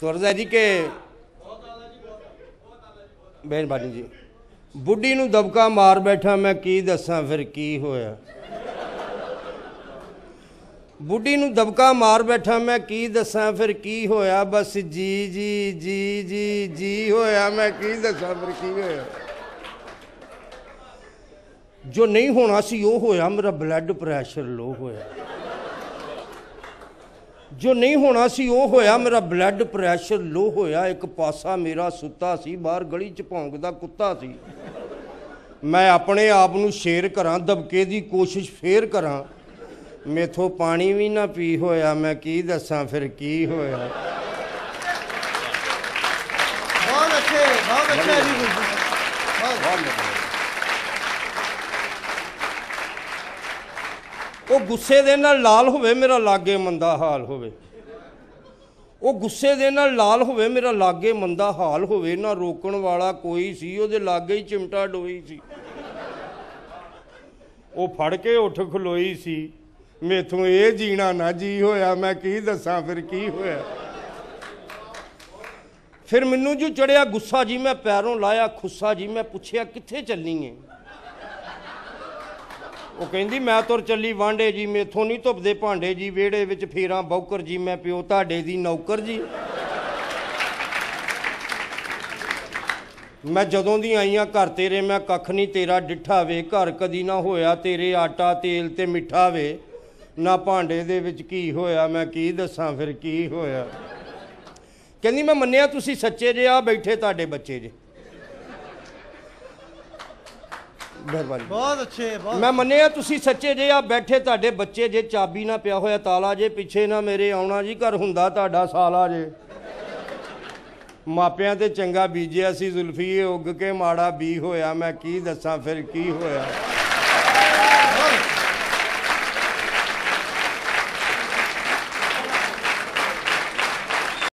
ਤੁਰਦਾ ਜੀ ਕਿ ਮਿਹਰਬਾਨੀ ਜੀ ਬੁੱਢੀ ਨੂੰ ਦਬਕਾ ਮਾਰ ਬੈਠਾ ਮੈਂ ਕੀ ਦੱਸਾਂ ਫਿਰ ਕੀ ਹੋਇਆ ਬੁੱਢੀ ਨੂੰ ਦਬਕਾ ਮਾਰ ਬੈਠਾ ਮੈਂ ਕੀ ਦੱਸਾਂ ਫਿਰ ਕੀ ਹੋਇਆ ਬਸ ਜੀ ਜੀ ਜੀ ਜੀ ਜੀ ਹੋਇਆ ਮੈਂ ਕੀ ਦੱਸਾਂ ਫਿਰ ਕੀ ਹੋਇਆ ਜੋ ਨਹੀਂ ਹੋਣਾ ਸੀ ਉਹ ਹੋਇਆ ਮੇਰਾ ਬਲੱਡ ਪ੍ਰੈਸ਼ਰ ਲੋ ਹੋਇਆ ਜੋ ਨਹੀਂ ਹੋਣਾ ਸੀ ਉਹ ਹੋਇਆ ਮੇਰਾ ਬਲੱਡ ਪ੍ਰੈਸ਼ਰ ਲੋ ਹੋਇਆ ਇੱਕ ਪਾਸਾ ਮੇਰਾ ਸੁੱਤਾ ਸੀ ਬਾਹਰ ਗਲੀ 'ਚ ਭੌਂਕਦਾ ਕੁੱਤਾ ਸੀ ਮੈਂ ਆਪਣੇ ਆਪ ਨੂੰ ਸ਼ੇਰ ਕਰਾਂ ਦਬਕੇ ਦੀ ਕੋਸ਼ਿਸ਼ ਫੇਰ ਕਰਾਂ ਮੇਥੋਂ ਪਾਣੀ ਵੀ ਨਾ ਪੀ ਹੋਇਆ ਮੈਂ ਕੀ ਦੱਸਾਂ ਫਿਰ ਕੀ ਹੋਇਆ ਬਹੁਤ ਅੱਛੇ ਬਹੁਤ ਅੱਛਾ ਜੀ ਬਹੁਤ ਬਹੁਤ ਉਹ ਗੁੱਸੇ ਦੇ ਨਾਲ ਲਾਲ ਹੋਵੇ ਮੇਰਾ ਲਾਗੇ ਮੰਦਾ ਹਾਲ ਹੋਵੇ ਉਹ ਗੁੱਸੇ ਦੇ ਨਾਲ ਲਾਲ ਹੋਵੇ ਮੇਰਾ ਲਾਗੇ ਮੰਦਾ ਹਾਲ ਹੋਵੇ ਨਾ ਰੋਕਣ ਵਾਲਾ ਕੋਈ ਸੀ ਉਹਦੇ ਲਾਗੇ ਹੀ ਚਿਮਟਾ ਡੋਈ ਸੀ ਉਹ ਫੜ ਕੇ ਉੱਠ ਖਲੋਈ ਸੀ ਮੇਥੋਂ ਇਹ ਜੀਣਾ ਨਾ ਜੀ ਹੋਇਆ ਮੈਂ ਕੀ ਦੱਸਾਂ ਫਿਰ ਕੀ ਹੋਇਆ ਫਿਰ ਮੈਨੂੰ ਜੂ ਚੜਿਆ ਗੁੱਸਾ ਜੀ ਮੈਂ ਪੈਰੋਂ ਲਾਇਆ ਖੁੱਸਾ ਜੀ ਮੈਂ ਪੁੱਛਿਆ ਕਿੱਥੇ ਚੱਲੀ ਏ ਉਹ ਕਹਿੰਦੀ ਮੈਂ ਤੁਰ ਚੱਲੀ ਵਾਂਡੇ ਜੀ ਮੇਥੋਂ ਨਹੀਂ ਧੁੱਪਦੇ ਭਾਂਡੇ ਜੀ ਵੇੜੇ ਵਿੱਚ ਫੇਰਾਂ ਬੌਕਰ ਜੀ ਮੈਂ ਪਿਓ ਤੁਹਾਡੇ ਦੀ ਨੌਕਰ ਜੀ ਮੈਂ ਜਦੋਂ ਦੀ ਆਈਆਂ ਘਰ ਤੇਰੇ ਮੈਂ ਕੱਖ ਨਹੀਂ ਤੇਰਾ ਡਿੱਠਾ ਵੇ ਘਰ ਕਦੀ ਨਾ ਹੋਇਆ ਤੇਰੇ ਆਟਾ ਤੇਲ ਤੇ ਮਿੱਠਾ ਵੇ ਨਾ ਭਾਂਡੇ ਦੇ ਵਿੱਚ ਕੀ ਹੋਇਆ ਮੈਂ ਕੀ ਦੱਸਾਂ ਫਿਰ ਕੀ ਹੋਇਆ ਕਹਿੰਦੀ ਮੈਂ ਮੰਨਿਆ ਤੁਸੀਂ ਸੱਚੇ ਜੇ ਆ ਬੈਠੇ ਤੁਹਾਡੇ ਬੱਚੇ ਜੇ ਮਿਹਰਬਾਨੀ ਬਹੁਤ ਅੱਛੇ ਬਹੁਤ ਮੈਂ ਮੰਨਿਆ ਤੁਸੀਂ ਸੱਚੇ ਜੇ ਆ ਬੈਠੇ ਤੁਹਾਡੇ ਬੱਚੇ ਜੇ ਚਾਬੀ ਨਾ ਪਿਆ ਹੋਇਆ ਤਾਲਾ ਜੇ ਪਿੱਛੇ ਨਾ ਮੇਰੇ ਆਉਣਾ ਜੀ ਘਰ ਹੁੰਦਾ ਤੁਹਾਡਾ ਸਾਲਾ ਜੇ ਮਾਪਿਆਂ ਤੇ ਚੰਗਾ ਬੀਜਿਆ ਸੀ ਜ਼ੁਲਫੀ ਉੱਗ ਕੇ ਮਾੜਾ ਬੀ ਹੋਇਆ ਮੈਂ ਕੀ ਦੱਸਾਂ ਫਿਰ ਕੀ ਹੋਇਆ